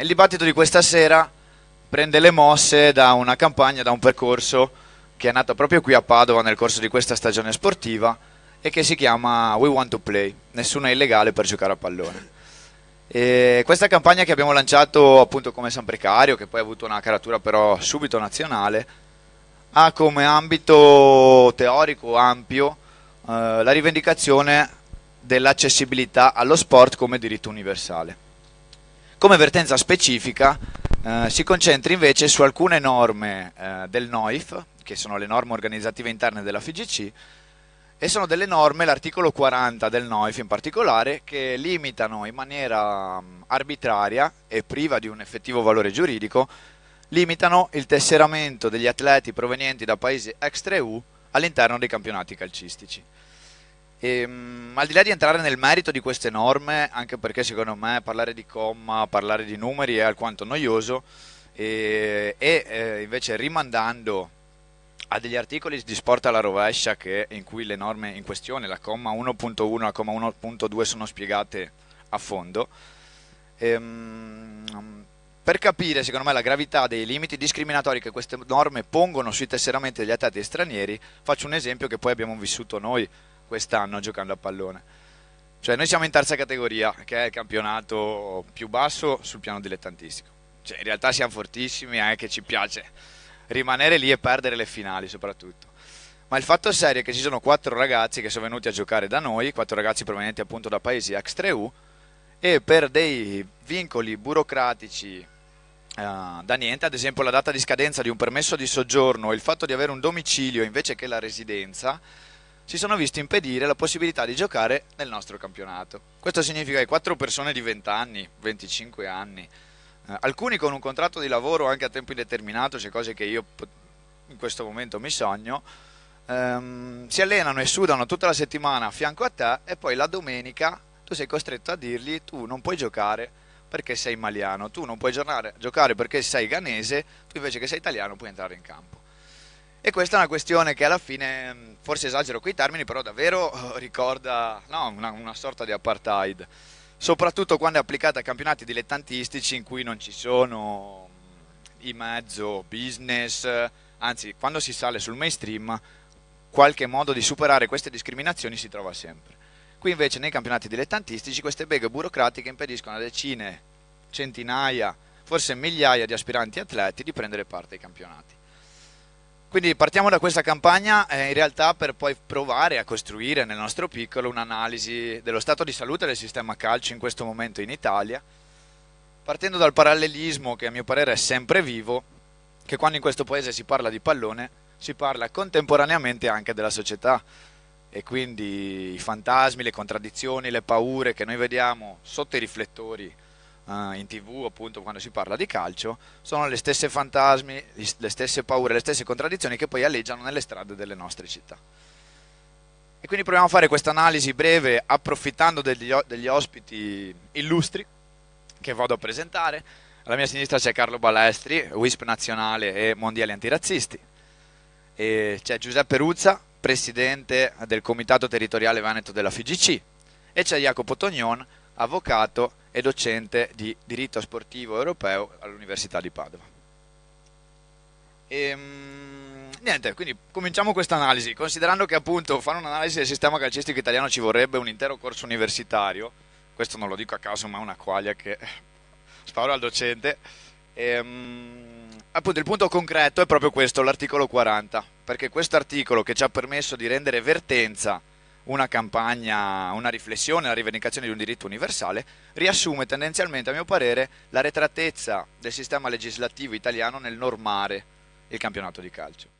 il dibattito di questa sera prende le mosse da una campagna, da un percorso che è nato proprio qui a Padova nel corso di questa stagione sportiva e che si chiama We Want to Play, nessuno è illegale per giocare a pallone. E questa campagna che abbiamo lanciato appunto come San Precario, che poi ha avuto una caratura però subito nazionale, ha come ambito teorico ampio eh, la rivendicazione dell'accessibilità allo sport come diritto universale. Come vertenza specifica eh, si concentra invece su alcune norme eh, del NOIF, che sono le norme organizzative interne della FIGC, e sono delle norme, l'articolo 40 del NOIF in particolare, che limitano in maniera mm, arbitraria e priva di un effettivo valore giuridico, limitano il tesseramento degli atleti provenienti da paesi extra-EU all'interno dei campionati calcistici. E, ehm, al di là di entrare nel merito di queste norme, anche perché secondo me parlare di comma, parlare di numeri è alquanto noioso, e, e eh, invece rimandando a degli articoli di sport alla rovescia che, in cui le norme in questione, la comma 1.1 e la comma 1.2 sono spiegate a fondo, e, ehm, per capire, secondo me, la gravità dei limiti discriminatori che queste norme pongono sui tesseramenti degli atleti stranieri, faccio un esempio che poi abbiamo vissuto noi quest'anno giocando a pallone. Cioè noi siamo in terza categoria, che è il campionato più basso sul piano dilettantistico. Cioè in realtà siamo fortissimi, è eh, che ci piace rimanere lì e perdere le finali soprattutto. Ma il fatto serio è che ci sono quattro ragazzi che sono venuti a giocare da noi, quattro ragazzi provenienti appunto da paesi extreu, e per dei vincoli burocratici Uh, da niente, ad esempio la data di scadenza di un permesso di soggiorno, il fatto di avere un domicilio invece che la residenza, si sono visti impedire la possibilità di giocare nel nostro campionato. Questo significa che quattro persone di 20 anni, 25 anni, eh, alcuni con un contratto di lavoro anche a tempo indeterminato, cioè cose che io in questo momento mi sogno, ehm, si allenano e sudano tutta la settimana a fianco a te e poi la domenica tu sei costretto a dirgli tu non puoi giocare perché sei maliano, tu non puoi giocare perché sei ganese, tu invece che sei italiano puoi entrare in campo. E questa è una questione che alla fine, forse esagero quei termini, però davvero eh, ricorda no, una, una sorta di apartheid, soprattutto quando è applicata a campionati dilettantistici in cui non ci sono in mezzo business, anzi quando si sale sul mainstream qualche modo di superare queste discriminazioni si trova sempre. Qui invece nei campionati dilettantistici queste beghe burocratiche impediscono a decine, centinaia, forse migliaia di aspiranti atleti di prendere parte ai campionati. Quindi partiamo da questa campagna eh, in realtà per poi provare a costruire nel nostro piccolo un'analisi dello stato di salute del sistema calcio in questo momento in Italia, partendo dal parallelismo che a mio parere è sempre vivo, che quando in questo paese si parla di pallone si parla contemporaneamente anche della società e quindi i fantasmi, le contraddizioni, le paure che noi vediamo sotto i riflettori eh, in tv appunto quando si parla di calcio sono le stesse fantasmi, le stesse paure, le stesse contraddizioni che poi alleggiano nelle strade delle nostre città. E quindi proviamo a fare questa analisi breve approfittando degli, degli ospiti illustri che vado a presentare. Alla mia sinistra c'è Carlo Balestri, WISP nazionale e mondiale antirazzisti. E c'è Giuseppe Ruzza, presidente del Comitato Territoriale Veneto della FIGC. E c'è Jacopo Tognon, avvocato e docente di diritto sportivo europeo all'Università di Padova. E, ehm, niente, quindi cominciamo questa analisi, considerando che appunto fare un'analisi del sistema calcistico italiano ci vorrebbe un intero corso universitario, questo non lo dico a caso ma è una quaglia che sparo al docente, e, ehm, appunto il punto concreto è proprio questo, l'articolo 40, perché questo articolo che ci ha permesso di rendere vertenza una campagna, una riflessione, la rivendicazione di un diritto universale, riassume tendenzialmente, a mio parere, la retratezza del sistema legislativo italiano nel normare il campionato di calcio.